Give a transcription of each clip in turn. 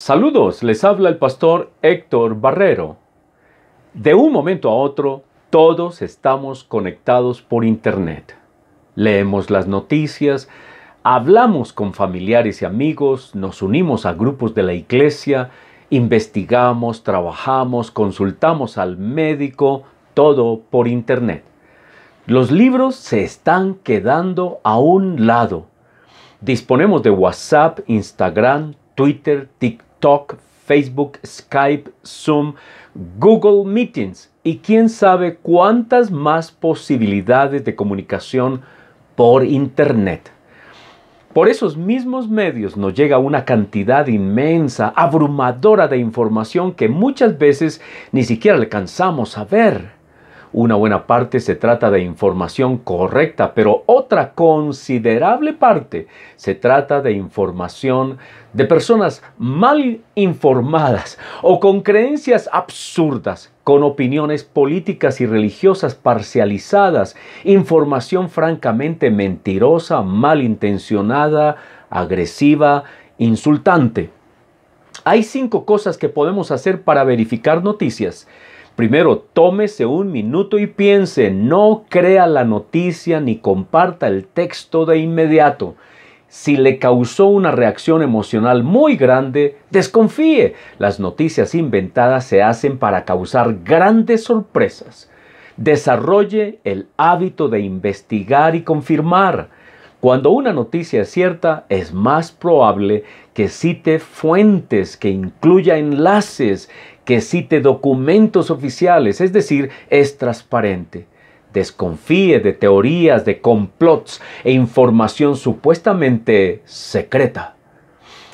Saludos, les habla el pastor Héctor Barrero. De un momento a otro, todos estamos conectados por Internet. Leemos las noticias, hablamos con familiares y amigos, nos unimos a grupos de la iglesia, investigamos, trabajamos, consultamos al médico, todo por Internet. Los libros se están quedando a un lado. Disponemos de WhatsApp, Instagram, Twitter, TikTok Talk, Facebook, Skype, Zoom, Google Meetings y quién sabe cuántas más posibilidades de comunicación por Internet. Por esos mismos medios nos llega una cantidad inmensa, abrumadora de información que muchas veces ni siquiera alcanzamos a ver. Una buena parte se trata de información correcta, pero otra considerable parte se trata de información de personas mal informadas o con creencias absurdas, con opiniones políticas y religiosas parcializadas, información francamente mentirosa, malintencionada, agresiva, insultante. Hay cinco cosas que podemos hacer para verificar noticias Primero, tómese un minuto y piense, no crea la noticia ni comparta el texto de inmediato. Si le causó una reacción emocional muy grande, desconfíe. Las noticias inventadas se hacen para causar grandes sorpresas. Desarrolle el hábito de investigar y confirmar. Cuando una noticia es cierta, es más probable que cite fuentes, que incluya enlaces, que cite documentos oficiales, es decir, es transparente. Desconfíe de teorías, de complots e información supuestamente secreta.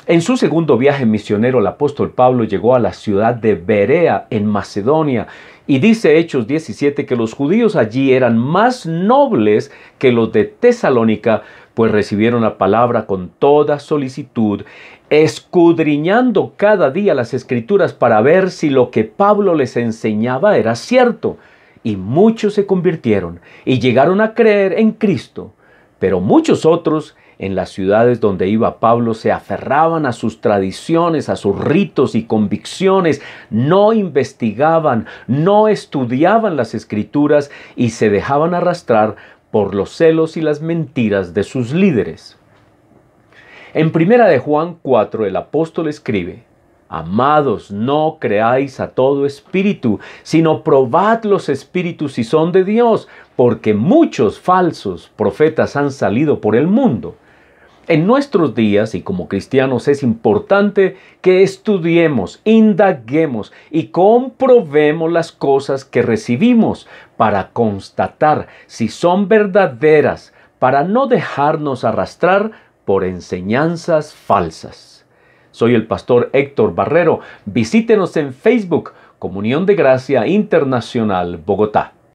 En su segundo viaje misionero, el apóstol Pablo llegó a la ciudad de Berea, en Macedonia, y dice Hechos 17 que los judíos allí eran más nobles que los de Tesalónica, pues recibieron la palabra con toda solicitud, escudriñando cada día las escrituras para ver si lo que Pablo les enseñaba era cierto. Y muchos se convirtieron y llegaron a creer en Cristo, pero muchos otros en las ciudades donde iba Pablo se aferraban a sus tradiciones, a sus ritos y convicciones, no investigaban, no estudiaban las escrituras y se dejaban arrastrar por los celos y las mentiras de sus líderes. En primera de Juan 4 el apóstol escribe, Amados, no creáis a todo espíritu, sino probad los espíritus si son de Dios, porque muchos falsos profetas han salido por el mundo. En nuestros días y como cristianos es importante que estudiemos, indaguemos y comprobemos las cosas que recibimos para constatar si son verdaderas, para no dejarnos arrastrar por enseñanzas falsas. Soy el pastor Héctor Barrero. Visítenos en Facebook, Comunión de Gracia Internacional Bogotá.